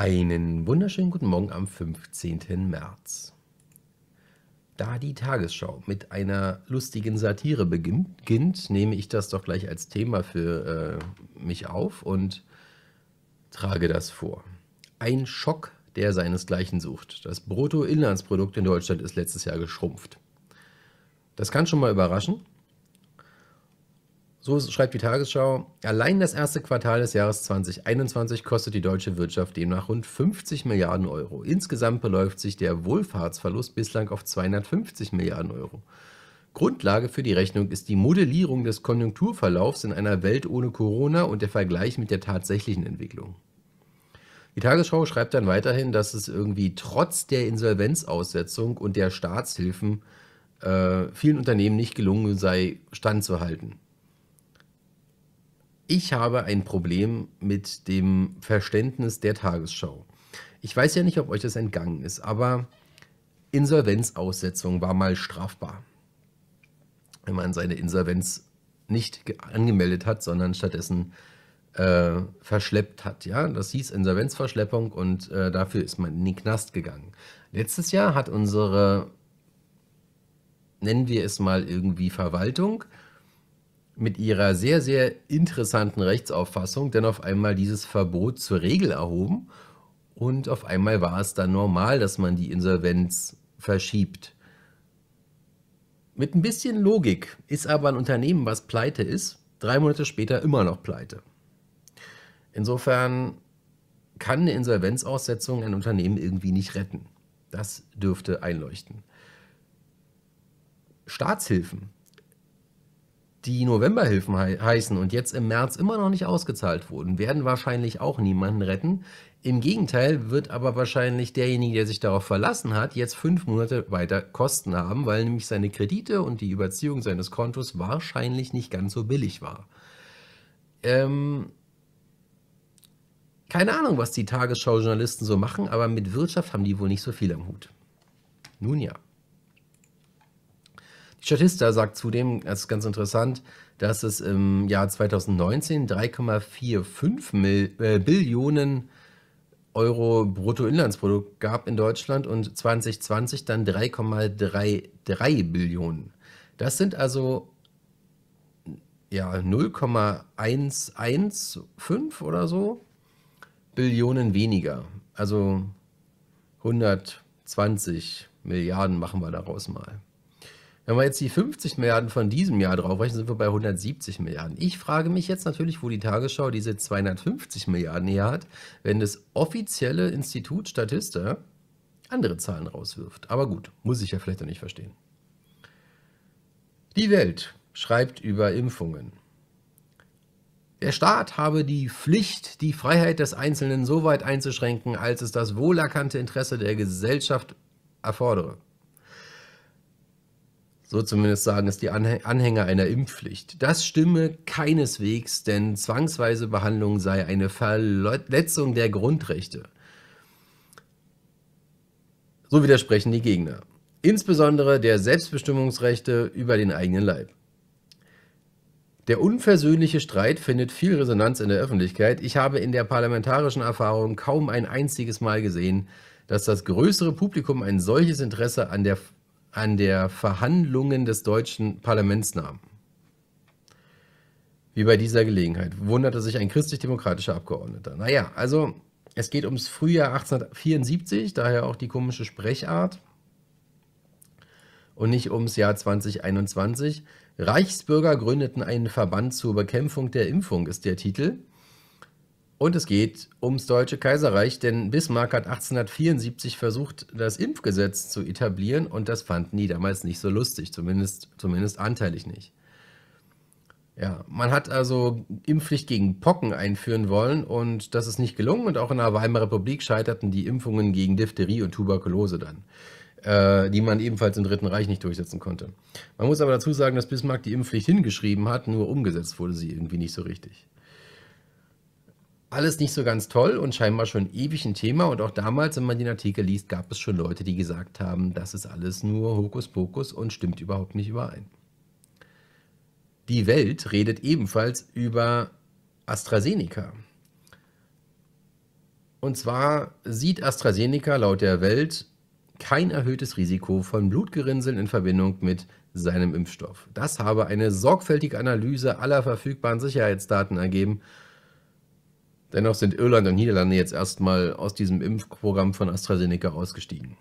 Einen wunderschönen guten Morgen am 15. März. Da die Tagesschau mit einer lustigen Satire beginnt, nehme ich das doch gleich als Thema für äh, mich auf und trage das vor. Ein Schock, der seinesgleichen sucht. Das Bruttoinlandsprodukt in Deutschland ist letztes Jahr geschrumpft. Das kann schon mal überraschen, so schreibt die Tagesschau, allein das erste Quartal des Jahres 2021 kostet die deutsche Wirtschaft demnach rund 50 Milliarden Euro. Insgesamt beläuft sich der Wohlfahrtsverlust bislang auf 250 Milliarden Euro. Grundlage für die Rechnung ist die Modellierung des Konjunkturverlaufs in einer Welt ohne Corona und der Vergleich mit der tatsächlichen Entwicklung. Die Tagesschau schreibt dann weiterhin, dass es irgendwie trotz der Insolvenzaussetzung und der Staatshilfen äh, vielen Unternehmen nicht gelungen sei, standzuhalten ich habe ein Problem mit dem Verständnis der Tagesschau. Ich weiß ja nicht, ob euch das entgangen ist, aber Insolvenzaussetzung war mal strafbar. Wenn man seine Insolvenz nicht angemeldet hat, sondern stattdessen äh, verschleppt hat. Ja? Das hieß Insolvenzverschleppung und äh, dafür ist man in den Knast gegangen. Letztes Jahr hat unsere, nennen wir es mal irgendwie Verwaltung, mit ihrer sehr, sehr interessanten Rechtsauffassung denn auf einmal dieses Verbot zur Regel erhoben und auf einmal war es dann normal, dass man die Insolvenz verschiebt. Mit ein bisschen Logik ist aber ein Unternehmen, was pleite ist, drei Monate später immer noch pleite. Insofern kann eine Insolvenzaussetzung ein Unternehmen irgendwie nicht retten. Das dürfte einleuchten. Staatshilfen die Novemberhilfen he heißen und jetzt im März immer noch nicht ausgezahlt wurden, werden wahrscheinlich auch niemanden retten. Im Gegenteil wird aber wahrscheinlich derjenige, der sich darauf verlassen hat, jetzt fünf Monate weiter Kosten haben, weil nämlich seine Kredite und die Überziehung seines Kontos wahrscheinlich nicht ganz so billig war. Ähm, keine Ahnung, was die Tagesschau-Journalisten so machen, aber mit Wirtschaft haben die wohl nicht so viel am Hut. Nun ja. Statista sagt zudem, das ist ganz interessant, dass es im Jahr 2019 3,45 äh, Billionen Euro Bruttoinlandsprodukt gab in Deutschland und 2020 dann 3,33 Billionen. Das sind also ja 0,115 oder so Billionen weniger. Also 120 Milliarden machen wir daraus mal. Wenn wir jetzt die 50 Milliarden von diesem Jahr draufrechnen, sind wir bei 170 Milliarden. Ich frage mich jetzt natürlich, wo die Tagesschau diese 250 Milliarden her hat, wenn das offizielle Institut Statista andere Zahlen rauswirft. Aber gut, muss ich ja vielleicht noch nicht verstehen. Die Welt schreibt über Impfungen. Der Staat habe die Pflicht, die Freiheit des Einzelnen so weit einzuschränken, als es das wohlerkannte Interesse der Gesellschaft erfordere. So zumindest sagen es die Anhänger einer Impfpflicht. Das stimme keineswegs, denn zwangsweise Behandlung sei eine Verletzung der Grundrechte. So widersprechen die Gegner. Insbesondere der Selbstbestimmungsrechte über den eigenen Leib. Der unversöhnliche Streit findet viel Resonanz in der Öffentlichkeit. Ich habe in der parlamentarischen Erfahrung kaum ein einziges Mal gesehen, dass das größere Publikum ein solches Interesse an der an der Verhandlungen des deutschen Parlaments nahm. Wie bei dieser Gelegenheit wunderte sich ein christlich-demokratischer Abgeordneter. Naja, also es geht ums Frühjahr 1874, daher auch die komische Sprechart und nicht ums Jahr 2021. Reichsbürger gründeten einen Verband zur Bekämpfung der Impfung, ist der Titel. Und es geht ums Deutsche Kaiserreich, denn Bismarck hat 1874 versucht, das Impfgesetz zu etablieren und das fanden die damals nicht so lustig, zumindest, zumindest anteilig nicht. Ja, man hat also Impfpflicht gegen Pocken einführen wollen und das ist nicht gelungen und auch in der Weimarer Republik scheiterten die Impfungen gegen Diphtherie und Tuberkulose dann äh, die man ebenfalls im Dritten Reich nicht durchsetzen konnte. Man muss aber dazu sagen, dass Bismarck die Impfpflicht hingeschrieben hat, nur umgesetzt wurde sie irgendwie nicht so richtig alles nicht so ganz toll und scheinbar schon ewig ein Thema. Und auch damals, wenn man den Artikel liest, gab es schon Leute, die gesagt haben, das ist alles nur Hokuspokus und stimmt überhaupt nicht überein. Die Welt redet ebenfalls über AstraZeneca. Und zwar sieht AstraZeneca laut der Welt kein erhöhtes Risiko von Blutgerinnseln in Verbindung mit seinem Impfstoff. Das habe eine sorgfältige Analyse aller verfügbaren Sicherheitsdaten ergeben Dennoch sind Irland und Niederlande jetzt erstmal aus diesem Impfprogramm von AstraZeneca ausgestiegen.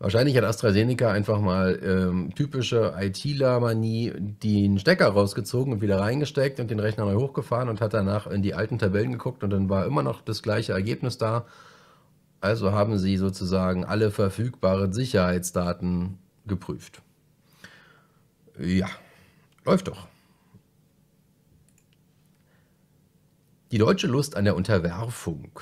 Wahrscheinlich hat AstraZeneca einfach mal ähm, typische IT-Lamanie den Stecker rausgezogen und wieder reingesteckt und den Rechner neu hochgefahren und hat danach in die alten Tabellen geguckt und dann war immer noch das gleiche Ergebnis da. Also haben sie sozusagen alle verfügbaren Sicherheitsdaten geprüft. Ja, läuft doch. Die deutsche Lust an der Unterwerfung.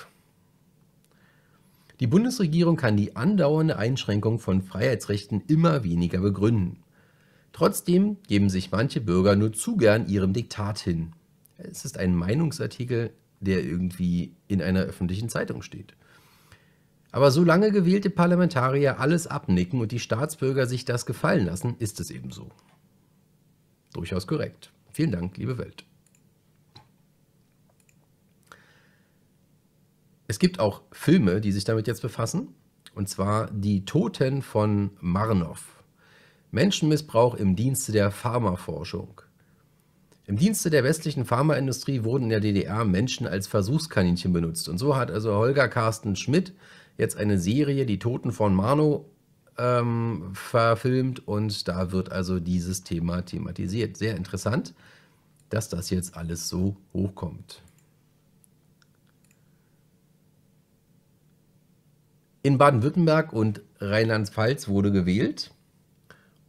Die Bundesregierung kann die andauernde Einschränkung von Freiheitsrechten immer weniger begründen. Trotzdem geben sich manche Bürger nur zu gern ihrem Diktat hin. Es ist ein Meinungsartikel, der irgendwie in einer öffentlichen Zeitung steht. Aber solange gewählte Parlamentarier alles abnicken und die Staatsbürger sich das gefallen lassen, ist es eben so. Durchaus korrekt. Vielen Dank, liebe Welt. gibt auch Filme, die sich damit jetzt befassen. Und zwar Die Toten von Marnow. Menschenmissbrauch im Dienste der Pharmaforschung. Im Dienste der westlichen Pharmaindustrie wurden in der DDR Menschen als Versuchskaninchen benutzt. Und so hat also Holger Carsten Schmidt jetzt eine Serie, Die Toten von Marnow, ähm, verfilmt. Und da wird also dieses Thema thematisiert. Sehr interessant, dass das jetzt alles so hochkommt. in Baden-Württemberg und Rheinland-Pfalz wurde gewählt.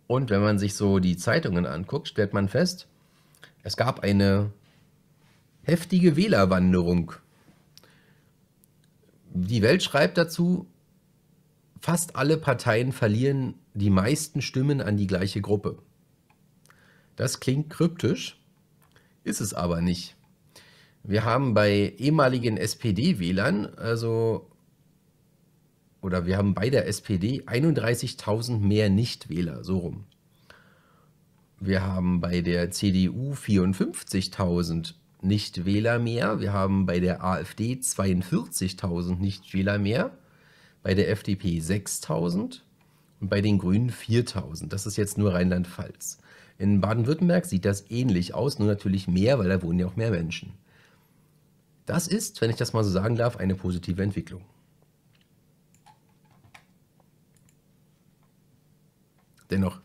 Und wenn man sich so die Zeitungen anguckt, stellt man fest, es gab eine heftige Wählerwanderung. Die Welt schreibt dazu, fast alle Parteien verlieren die meisten Stimmen an die gleiche Gruppe. Das klingt kryptisch, ist es aber nicht. Wir haben bei ehemaligen SPD-Wählern also oder wir haben bei der SPD 31.000 mehr Nichtwähler, so rum. Wir haben bei der CDU 54.000 Nichtwähler mehr. Wir haben bei der AfD 42.000 Nichtwähler mehr. Bei der FDP 6.000 und bei den Grünen 4.000. Das ist jetzt nur Rheinland-Pfalz. In Baden-Württemberg sieht das ähnlich aus, nur natürlich mehr, weil da wohnen ja auch mehr Menschen. Das ist, wenn ich das mal so sagen darf, eine positive Entwicklung. Dennoch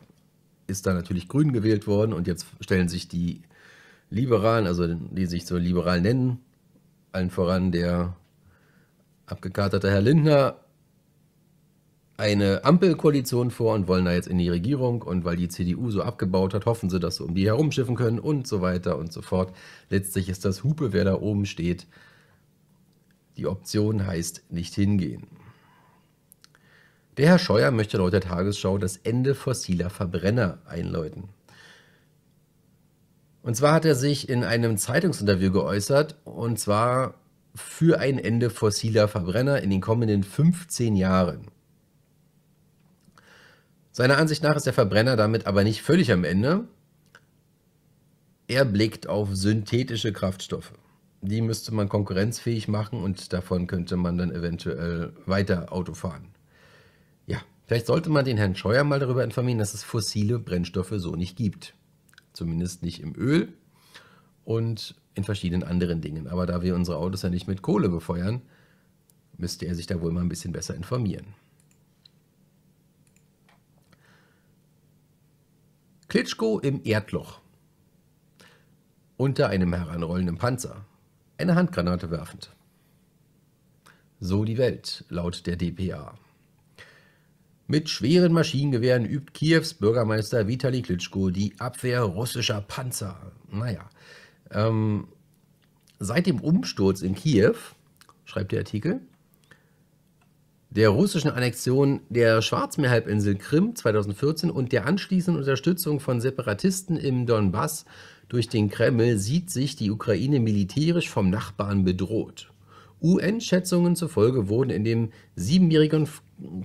ist da natürlich Grün gewählt worden und jetzt stellen sich die Liberalen, also die sich so liberal nennen, allen voran der abgekaterte Herr Lindner, eine Ampelkoalition vor und wollen da jetzt in die Regierung. Und weil die CDU so abgebaut hat, hoffen sie, dass sie um die herumschiffen können und so weiter und so fort. Letztlich ist das Hupe, wer da oben steht. Die Option heißt nicht hingehen. Der Herr Scheuer möchte laut der Tagesschau das Ende fossiler Verbrenner einläuten. Und zwar hat er sich in einem Zeitungsinterview geäußert, und zwar für ein Ende fossiler Verbrenner in den kommenden 15 Jahren. Seiner Ansicht nach ist der Verbrenner damit aber nicht völlig am Ende. Er blickt auf synthetische Kraftstoffe. Die müsste man konkurrenzfähig machen und davon könnte man dann eventuell weiter Auto fahren. Vielleicht sollte man den Herrn Scheuer mal darüber informieren, dass es fossile Brennstoffe so nicht gibt. Zumindest nicht im Öl und in verschiedenen anderen Dingen. Aber da wir unsere Autos ja nicht mit Kohle befeuern, müsste er sich da wohl mal ein bisschen besser informieren. Klitschko im Erdloch. Unter einem heranrollenden Panzer. Eine Handgranate werfend. So die Welt, laut der DPA. Mit schweren Maschinengewehren übt Kiews Bürgermeister Vitali Klitschko die Abwehr russischer Panzer. Naja, ähm, seit dem Umsturz in Kiew, schreibt der Artikel, der russischen Annexion der Schwarzmeerhalbinsel Krim 2014 und der anschließenden Unterstützung von Separatisten im Donbass durch den Kreml sieht sich die Ukraine militärisch vom Nachbarn bedroht. UN-Schätzungen zufolge wurden in dem siebenjährigen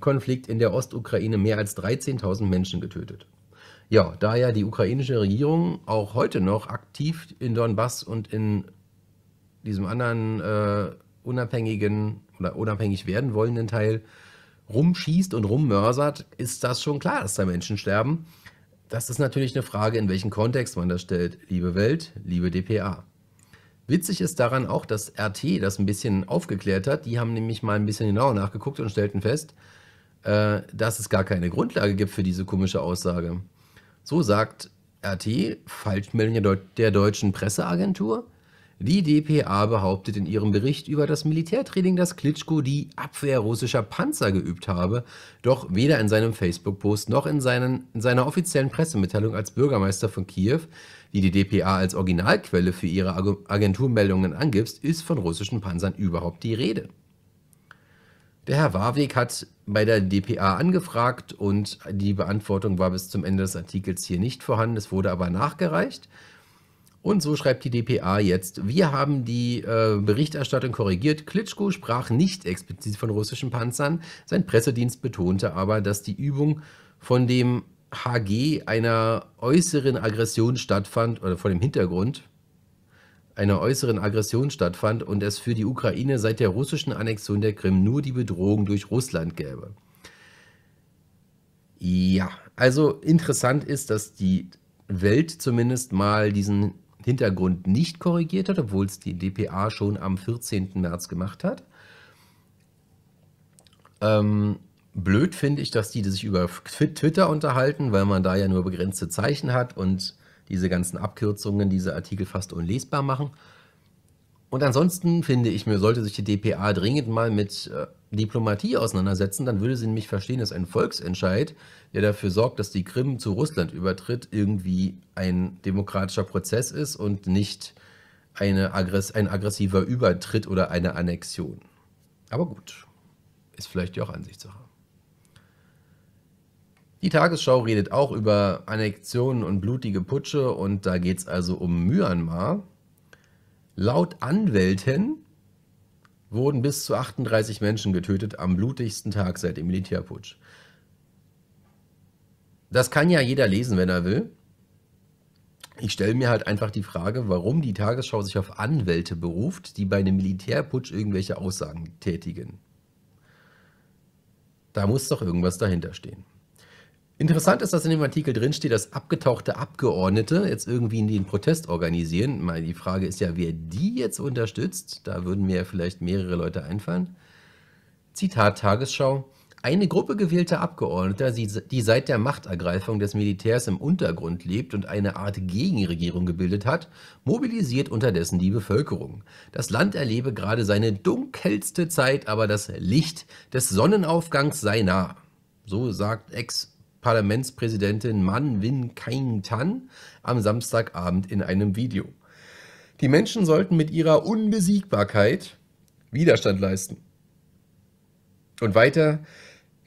Konflikt in der Ostukraine mehr als 13.000 Menschen getötet. Ja, da ja die ukrainische Regierung auch heute noch aktiv in Donbass und in diesem anderen äh, unabhängigen oder unabhängig werden wollenden Teil rumschießt und rummörsert, ist das schon klar, dass da Menschen sterben. Das ist natürlich eine Frage, in welchem Kontext man das stellt. Liebe Welt, liebe DPA. Witzig ist daran auch, dass RT das ein bisschen aufgeklärt hat. Die haben nämlich mal ein bisschen genauer nachgeguckt und stellten fest, äh, dass es gar keine Grundlage gibt für diese komische Aussage. So sagt RT, Falschmeldung der deutschen Presseagentur, die DPA behauptet in ihrem Bericht über das Militärtraining, dass Klitschko die Abwehr russischer Panzer geübt habe, doch weder in seinem Facebook-Post noch in, seinen, in seiner offiziellen Pressemitteilung als Bürgermeister von Kiew, die die DPA als Originalquelle für ihre Agenturmeldungen angibt, ist von russischen Panzern überhaupt die Rede. Der Herr Warweg hat bei der DPA angefragt und die Beantwortung war bis zum Ende des Artikels hier nicht vorhanden, es wurde aber nachgereicht. Und so schreibt die DPA jetzt, wir haben die äh, Berichterstattung korrigiert. Klitschko sprach nicht explizit von russischen Panzern. Sein Pressedienst betonte aber, dass die Übung von dem HG einer äußeren Aggression stattfand oder vor dem Hintergrund einer äußeren Aggression stattfand und es für die Ukraine seit der russischen Annexion der Krim nur die Bedrohung durch Russland gäbe. Ja, also interessant ist, dass die Welt zumindest mal diesen Hintergrund nicht korrigiert hat, obwohl es die DPA schon am 14. März gemacht hat. Ähm, blöd finde ich, dass die sich über Twitter unterhalten, weil man da ja nur begrenzte Zeichen hat und diese ganzen Abkürzungen diese Artikel fast unlesbar machen. Und ansonsten finde ich, mir sollte sich die DPA dringend mal mit äh, Diplomatie auseinandersetzen, dann würde sie nämlich verstehen, dass ein Volksentscheid, der dafür sorgt, dass die Krim zu Russland übertritt, irgendwie ein demokratischer Prozess ist und nicht eine Aggress ein aggressiver Übertritt oder eine Annexion. Aber gut, ist vielleicht ja auch Ansichtssache. Die Tagesschau redet auch über Annexionen und blutige Putsche und da geht es also um Myanmar. Laut Anwälten wurden bis zu 38 Menschen getötet am blutigsten Tag seit dem Militärputsch. Das kann ja jeder lesen, wenn er will. Ich stelle mir halt einfach die Frage, warum die Tagesschau sich auf Anwälte beruft, die bei einem Militärputsch irgendwelche Aussagen tätigen. Da muss doch irgendwas dahinter stehen. Interessant ist, dass in dem Artikel drinsteht, dass abgetauchte Abgeordnete jetzt irgendwie in den Protest organisieren. Mal die Frage ist ja, wer die jetzt unterstützt. Da würden mir vielleicht mehrere Leute einfallen. Zitat Tagesschau. Eine Gruppe gewählter Abgeordneter, die seit der Machtergreifung des Militärs im Untergrund lebt und eine Art Gegenregierung gebildet hat, mobilisiert unterdessen die Bevölkerung. Das Land erlebe gerade seine dunkelste Zeit, aber das Licht des Sonnenaufgangs sei nah. So sagt ex Parlamentspräsidentin Man Win Kaing Tan am Samstagabend in einem Video. Die Menschen sollten mit ihrer Unbesiegbarkeit Widerstand leisten. Und weiter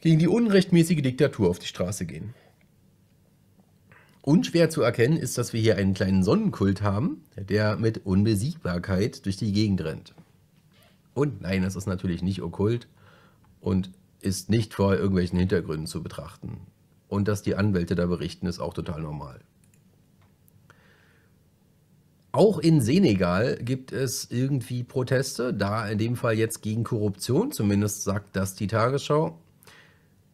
gegen die unrechtmäßige Diktatur auf die Straße gehen. Unschwer zu erkennen ist, dass wir hier einen kleinen Sonnenkult haben, der mit Unbesiegbarkeit durch die Gegend rennt. Und nein, das ist natürlich nicht okkult und ist nicht vor irgendwelchen Hintergründen zu betrachten. Und dass die Anwälte da berichten, ist auch total normal. Auch in Senegal gibt es irgendwie Proteste, da in dem Fall jetzt gegen Korruption, zumindest sagt das die Tagesschau.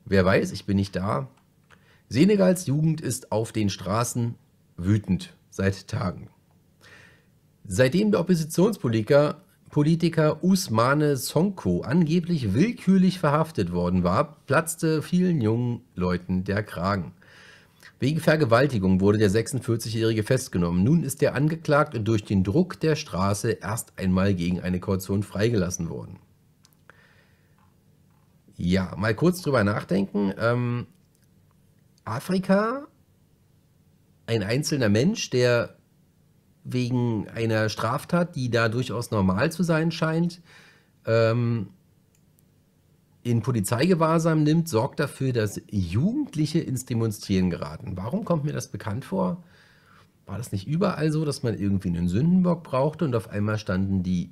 Wer weiß, ich bin nicht da. Senegals Jugend ist auf den Straßen wütend seit Tagen. Seitdem der Oppositionspolitiker Politiker Usmane Sonko angeblich willkürlich verhaftet worden war, platzte vielen jungen Leuten der Kragen. Wegen Vergewaltigung wurde der 46-Jährige festgenommen. Nun ist er angeklagt und durch den Druck der Straße erst einmal gegen eine Kaution freigelassen worden. Ja, mal kurz drüber nachdenken. Ähm, Afrika, ein einzelner Mensch, der wegen einer Straftat, die da durchaus normal zu sein scheint, ähm, in Polizeigewahrsam nimmt, sorgt dafür, dass Jugendliche ins Demonstrieren geraten. Warum kommt mir das bekannt vor? War das nicht überall so, dass man irgendwie einen Sündenbock brauchte und auf einmal standen die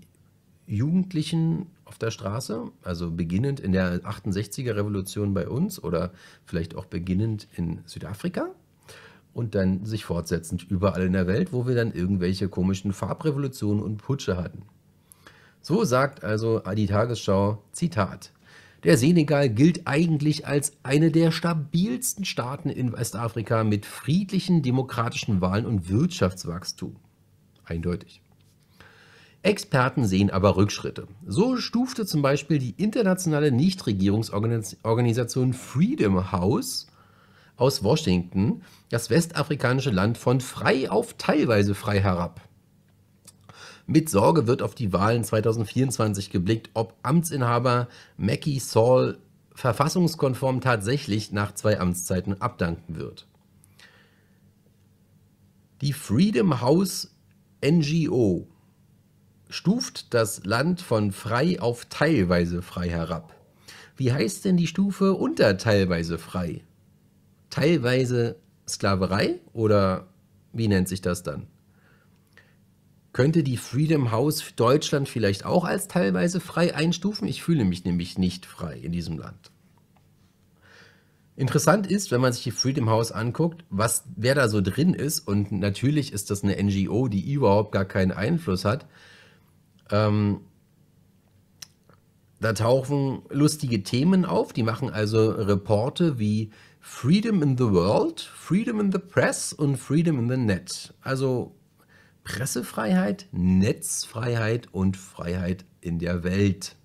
Jugendlichen auf der Straße, also beginnend in der 68er Revolution bei uns oder vielleicht auch beginnend in Südafrika? und dann sich fortsetzend überall in der Welt, wo wir dann irgendwelche komischen Farbrevolutionen und Putsche hatten. So sagt also die Tagesschau, Zitat, der Senegal gilt eigentlich als eine der stabilsten Staaten in Westafrika mit friedlichen demokratischen Wahlen und Wirtschaftswachstum. Eindeutig. Experten sehen aber Rückschritte. So stufte zum Beispiel die internationale Nichtregierungsorganisation Freedom House aus Washington das westafrikanische Land von frei auf teilweise frei herab. Mit Sorge wird auf die Wahlen 2024 geblickt, ob Amtsinhaber Mackie Saul verfassungskonform tatsächlich nach zwei Amtszeiten abdanken wird. Die Freedom House NGO stuft das Land von frei auf teilweise frei herab. Wie heißt denn die Stufe unter teilweise frei? teilweise Sklaverei oder wie nennt sich das dann? Könnte die Freedom House Deutschland vielleicht auch als teilweise frei einstufen? Ich fühle mich nämlich nicht frei in diesem Land. Interessant ist, wenn man sich die Freedom House anguckt, was, wer da so drin ist, und natürlich ist das eine NGO, die überhaupt gar keinen Einfluss hat. Ähm, da tauchen lustige Themen auf, die machen also Reporte wie Freedom in the World, Freedom in the Press und Freedom in the Net. Also Pressefreiheit, Netzfreiheit und Freiheit in der Welt.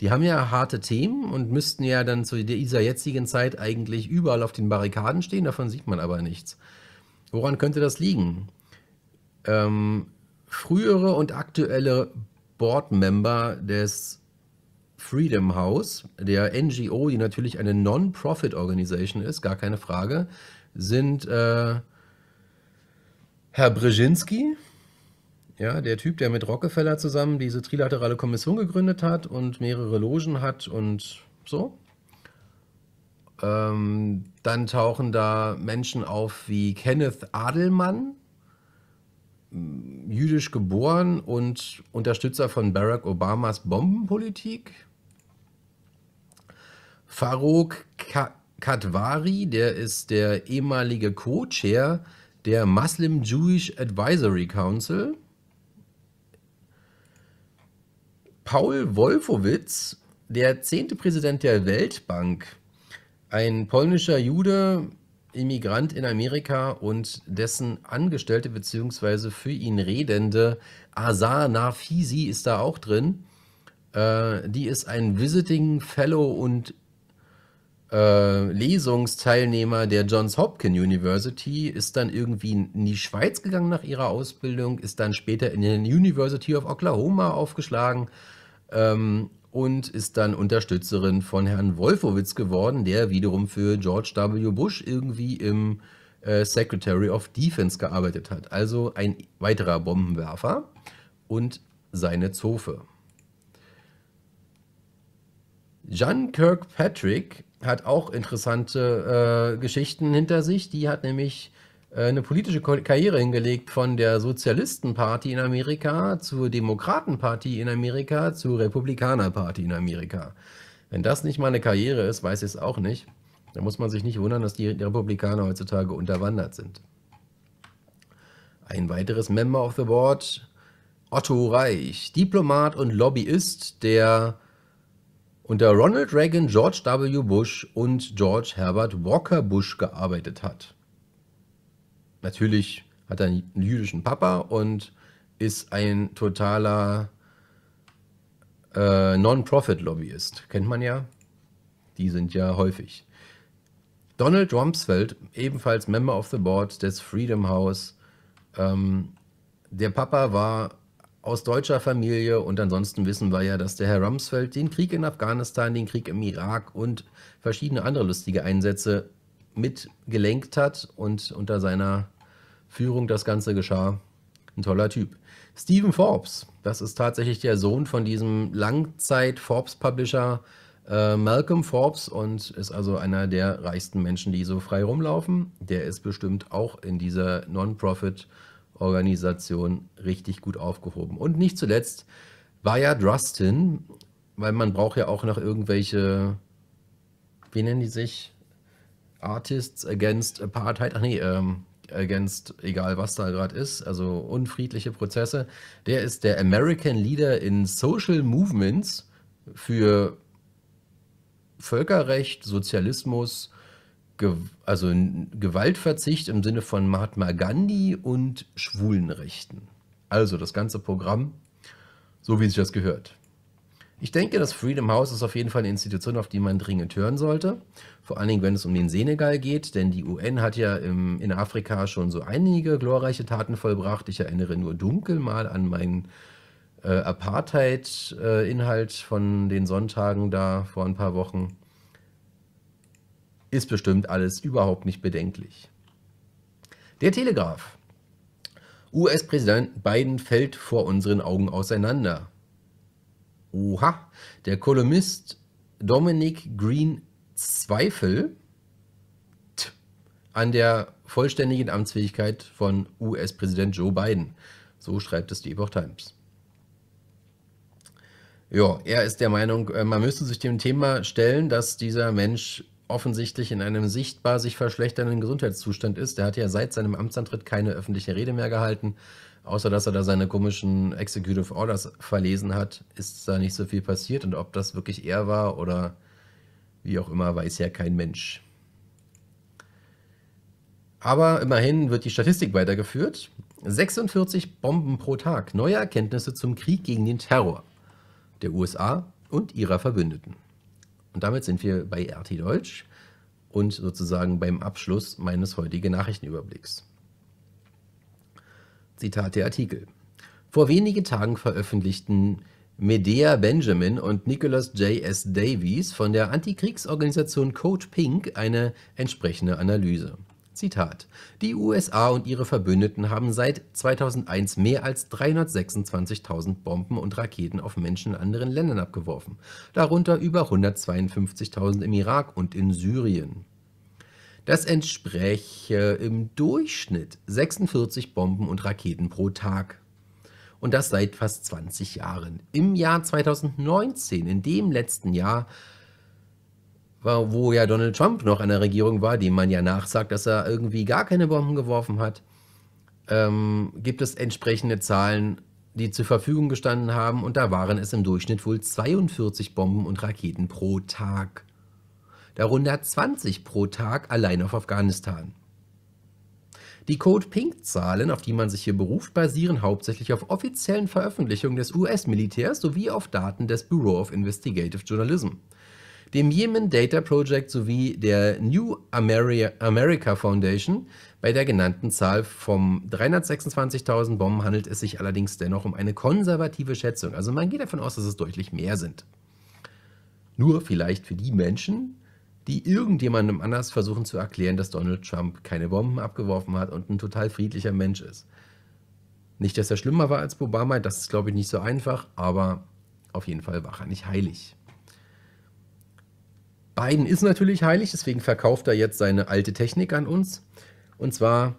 Die haben ja harte Themen und müssten ja dann zu dieser jetzigen Zeit eigentlich überall auf den Barrikaden stehen, davon sieht man aber nichts. Woran könnte das liegen? Ähm, frühere und aktuelle Boardmember des Freedom House, der NGO, die natürlich eine Non-Profit-Organisation ist, gar keine Frage, sind äh, Herr Brzezinski, ja, der Typ, der mit Rockefeller zusammen diese trilaterale Kommission gegründet hat und mehrere Logen hat und so. Ähm, dann tauchen da Menschen auf wie Kenneth Adelmann, jüdisch geboren und Unterstützer von Barack Obamas Bombenpolitik. Farouk Kadvari, der ist der ehemalige Co-Chair der Muslim Jewish Advisory Council. Paul Wolfowitz, der zehnte Präsident der Weltbank, ein polnischer Jude, Immigrant in Amerika und dessen Angestellte bzw. für ihn redende Azar Nafisi ist da auch drin. Äh, die ist ein Visiting Fellow und äh, Lesungsteilnehmer der Johns Hopkins University ist dann irgendwie in die Schweiz gegangen nach ihrer Ausbildung, ist dann später in der University of Oklahoma aufgeschlagen ähm, und ist dann Unterstützerin von Herrn Wolfowitz geworden, der wiederum für George W. Bush irgendwie im äh, Secretary of Defense gearbeitet hat. Also ein weiterer Bombenwerfer und seine Zofe. John Kirkpatrick hat auch interessante äh, Geschichten hinter sich. Die hat nämlich äh, eine politische Karriere hingelegt von der Sozialistenparty in Amerika zur Demokratenparty in Amerika zur Republikanerparty in Amerika. Wenn das nicht mal eine Karriere ist, weiß ich es auch nicht. Da muss man sich nicht wundern, dass die Republikaner heutzutage unterwandert sind. Ein weiteres Member of the Board, Otto Reich, Diplomat und Lobbyist, der unter Ronald Reagan, George W. Bush und George Herbert Walker Bush gearbeitet hat. Natürlich hat er einen jüdischen Papa und ist ein totaler äh, Non-Profit-Lobbyist. Kennt man ja. Die sind ja häufig. Donald Rumsfeld, ebenfalls Member of the Board des Freedom House. Ähm, der Papa war aus deutscher Familie und ansonsten wissen wir ja, dass der Herr Rumsfeld den Krieg in Afghanistan, den Krieg im Irak und verschiedene andere lustige Einsätze mitgelenkt hat und unter seiner Führung das Ganze geschah. Ein toller Typ. Stephen Forbes, das ist tatsächlich der Sohn von diesem Langzeit-Forbes-Publisher äh, Malcolm Forbes und ist also einer der reichsten Menschen, die so frei rumlaufen. Der ist bestimmt auch in dieser Non-Profit- äh, Organisation richtig gut aufgehoben. Und nicht zuletzt war ja Drustin, weil man braucht ja auch noch irgendwelche, wie nennen die sich? Artists Against Apartheid, ach nee, ähm, against egal was da gerade ist, also unfriedliche Prozesse. Der ist der American Leader in Social Movements für Völkerrecht, Sozialismus Ge also Gewaltverzicht im Sinne von Mahatma Gandhi und Schwulenrechten. Also das ganze Programm, so wie sich das gehört. Ich denke, das Freedom House ist auf jeden Fall eine Institution, auf die man dringend hören sollte. Vor allen Dingen, wenn es um den Senegal geht, denn die UN hat ja im, in Afrika schon so einige glorreiche Taten vollbracht. Ich erinnere nur dunkel mal an meinen äh, Apartheid-Inhalt äh, von den Sonntagen da vor ein paar Wochen. Ist bestimmt alles überhaupt nicht bedenklich. Der Telegraph. US-Präsident Biden fällt vor unseren Augen auseinander. Oha, der Kolumnist Dominic Green Zweifel an der vollständigen Amtsfähigkeit von US-Präsident Joe Biden. So schreibt es die Epoch Times. Ja, er ist der Meinung, äh, man müsste sich dem Thema stellen, dass dieser Mensch offensichtlich in einem sichtbar sich verschlechternden Gesundheitszustand ist. Der hat ja seit seinem Amtsantritt keine öffentliche Rede mehr gehalten. Außer dass er da seine komischen Executive Orders verlesen hat, ist da nicht so viel passiert. Und ob das wirklich er war oder wie auch immer, weiß ja kein Mensch. Aber immerhin wird die Statistik weitergeführt. 46 Bomben pro Tag, neue Erkenntnisse zum Krieg gegen den Terror der USA und ihrer Verbündeten. Und damit sind wir bei RT Deutsch und sozusagen beim Abschluss meines heutigen Nachrichtenüberblicks. Zitat der Artikel. Vor wenigen Tagen veröffentlichten Medea Benjamin und Nicholas J. S. Davies von der Antikriegsorganisation Code Pink eine entsprechende Analyse. Zitat: Die USA und ihre Verbündeten haben seit 2001 mehr als 326.000 Bomben und Raketen auf Menschen in anderen Ländern abgeworfen, darunter über 152.000 im Irak und in Syrien. Das entspräche im Durchschnitt 46 Bomben und Raketen pro Tag. Und das seit fast 20 Jahren. Im Jahr 2019, in dem letzten Jahr, wo ja Donald Trump noch an der Regierung war, dem man ja nachsagt, dass er irgendwie gar keine Bomben geworfen hat, ähm, gibt es entsprechende Zahlen, die zur Verfügung gestanden haben und da waren es im Durchschnitt wohl 42 Bomben und Raketen pro Tag. Darunter 20 pro Tag allein auf Afghanistan. Die Code-Pink-Zahlen, auf die man sich hier beruft, basieren hauptsächlich auf offiziellen Veröffentlichungen des US-Militärs sowie auf Daten des Bureau of Investigative Journalism dem Yemen Data Project sowie der New America Foundation. Bei der genannten Zahl von 326.000 Bomben handelt es sich allerdings dennoch um eine konservative Schätzung. Also man geht davon aus, dass es deutlich mehr sind. Nur vielleicht für die Menschen, die irgendjemandem anders versuchen zu erklären, dass Donald Trump keine Bomben abgeworfen hat und ein total friedlicher Mensch ist. Nicht, dass er schlimmer war als Obama, das ist, glaube ich, nicht so einfach, aber auf jeden Fall war er nicht heilig. Biden ist natürlich heilig, deswegen verkauft er jetzt seine alte Technik an uns. Und zwar,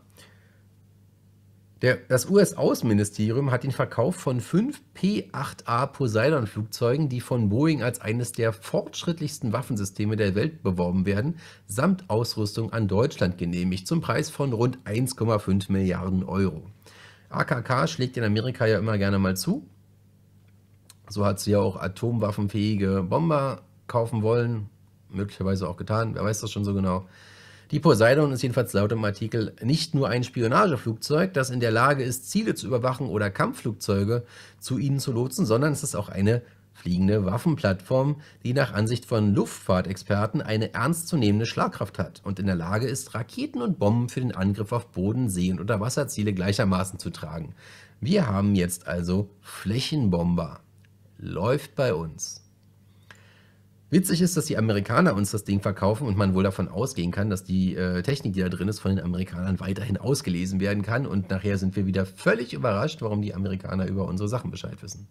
der, das US-Außenministerium hat den Verkauf von fünf P-8A Poseidon-Flugzeugen, die von Boeing als eines der fortschrittlichsten Waffensysteme der Welt beworben werden, samt Ausrüstung an Deutschland genehmigt, zum Preis von rund 1,5 Milliarden Euro. AKK schlägt in Amerika ja immer gerne mal zu. So hat sie ja auch atomwaffenfähige Bomber kaufen wollen, möglicherweise auch getan, wer weiß das schon so genau. Die Poseidon ist jedenfalls laut dem Artikel nicht nur ein Spionageflugzeug, das in der Lage ist, Ziele zu überwachen oder Kampfflugzeuge zu ihnen zu lotsen, sondern es ist auch eine fliegende Waffenplattform, die nach Ansicht von Luftfahrtexperten eine ernstzunehmende Schlagkraft hat und in der Lage ist, Raketen und Bomben für den Angriff auf Boden, See- und Unterwasserziele gleichermaßen zu tragen. Wir haben jetzt also Flächenbomber. Läuft bei uns. Witzig ist, dass die Amerikaner uns das Ding verkaufen und man wohl davon ausgehen kann, dass die äh, Technik, die da drin ist, von den Amerikanern weiterhin ausgelesen werden kann. Und nachher sind wir wieder völlig überrascht, warum die Amerikaner über unsere Sachen Bescheid wissen.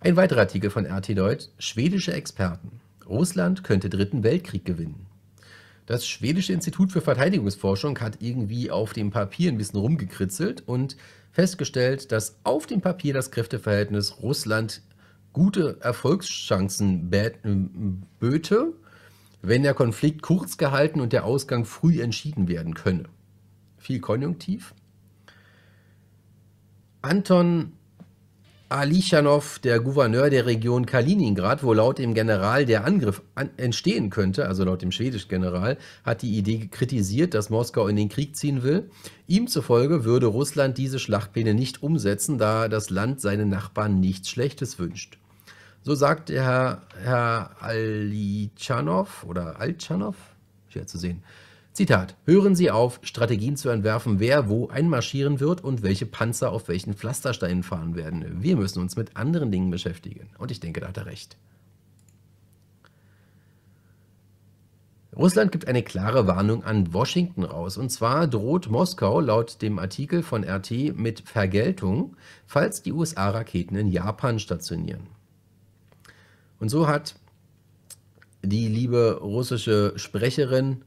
Ein weiterer Artikel von RT Deutsch. schwedische Experten. Russland könnte Dritten Weltkrieg gewinnen. Das Schwedische Institut für Verteidigungsforschung hat irgendwie auf dem Papier ein bisschen rumgekritzelt und festgestellt, dass auf dem Papier das Kräfteverhältnis Russland gute Erfolgschancen böte, wenn der Konflikt kurz gehalten und der Ausgang früh entschieden werden könne. Viel Konjunktiv. Anton Alichanow, der Gouverneur der Region Kaliningrad, wo laut dem General der Angriff an entstehen könnte, also laut dem schwedischen General, hat die Idee kritisiert, dass Moskau in den Krieg ziehen will. Ihm zufolge würde Russland diese Schlachtpläne nicht umsetzen, da das Land seinen Nachbarn nichts Schlechtes wünscht. So sagt Herr, Herr Alichanov oder Alchanow, schwer zu sehen, Zitat, hören Sie auf, Strategien zu entwerfen, wer wo einmarschieren wird und welche Panzer auf welchen Pflastersteinen fahren werden. Wir müssen uns mit anderen Dingen beschäftigen. Und ich denke, da hat er recht. Russland gibt eine klare Warnung an Washington raus. Und zwar droht Moskau laut dem Artikel von RT mit Vergeltung, falls die USA Raketen in Japan stationieren. Und so hat die liebe russische Sprecherin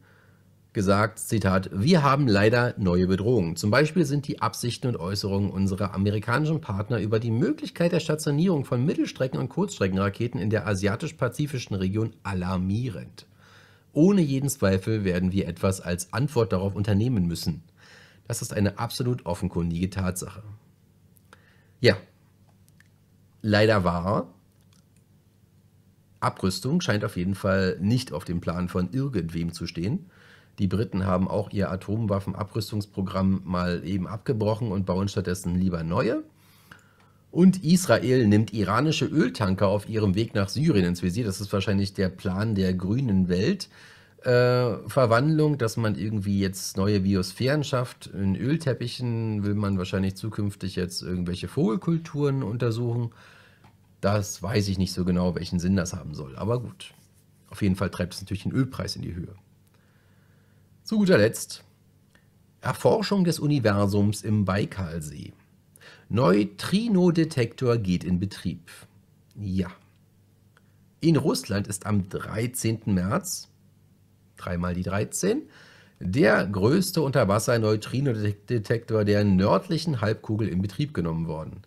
gesagt, Zitat, wir haben leider neue Bedrohungen. Zum Beispiel sind die Absichten und Äußerungen unserer amerikanischen Partner über die Möglichkeit der Stationierung von Mittelstrecken- und Kurzstreckenraketen in der asiatisch-pazifischen Region alarmierend. Ohne jeden Zweifel werden wir etwas als Antwort darauf unternehmen müssen. Das ist eine absolut offenkundige Tatsache. Ja, leider wahr. Abrüstung scheint auf jeden Fall nicht auf dem Plan von irgendwem zu stehen. Die Briten haben auch ihr Atomwaffenabrüstungsprogramm mal eben abgebrochen und bauen stattdessen lieber neue. Und Israel nimmt iranische Öltanker auf ihrem Weg nach Syrien ins Visier. Das ist wahrscheinlich der Plan der grünen Welt. Äh, Verwandlung, dass man irgendwie jetzt neue Biosphären schafft. In Ölteppichen will man wahrscheinlich zukünftig jetzt irgendwelche Vogelkulturen untersuchen. Das weiß ich nicht so genau, welchen Sinn das haben soll. Aber gut. Auf jeden Fall treibt es natürlich den Ölpreis in die Höhe. Zu guter Letzt Erforschung des Universums im Baikalsee. Neutrino-Detektor geht in Betrieb. Ja. In Russland ist am 13. März, dreimal die 13, der größte Unterwasser-Neutrino-Detektor der nördlichen Halbkugel in Betrieb genommen worden.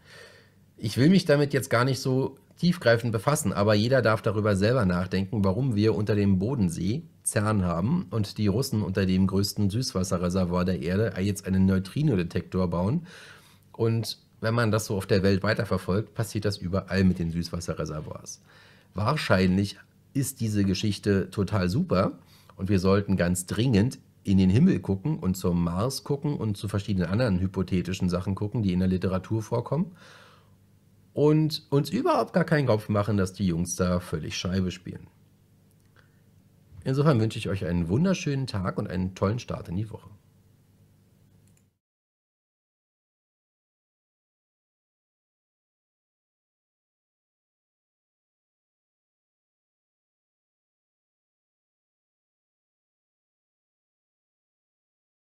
Ich will mich damit jetzt gar nicht so tiefgreifend befassen, aber jeder darf darüber selber nachdenken, warum wir unter dem Bodensee CERN haben und die Russen unter dem größten Süßwasserreservoir der Erde jetzt einen Neutrino-Detektor bauen. Und wenn man das so auf der Welt weiterverfolgt, passiert das überall mit den Süßwasserreservoirs. Wahrscheinlich ist diese Geschichte total super und wir sollten ganz dringend in den Himmel gucken und zum Mars gucken und zu verschiedenen anderen hypothetischen Sachen gucken, die in der Literatur vorkommen. Und uns überhaupt gar keinen Kopf machen, dass die Jungs da völlig Scheibe spielen. Insofern wünsche ich euch einen wunderschönen Tag und einen tollen Start in die Woche.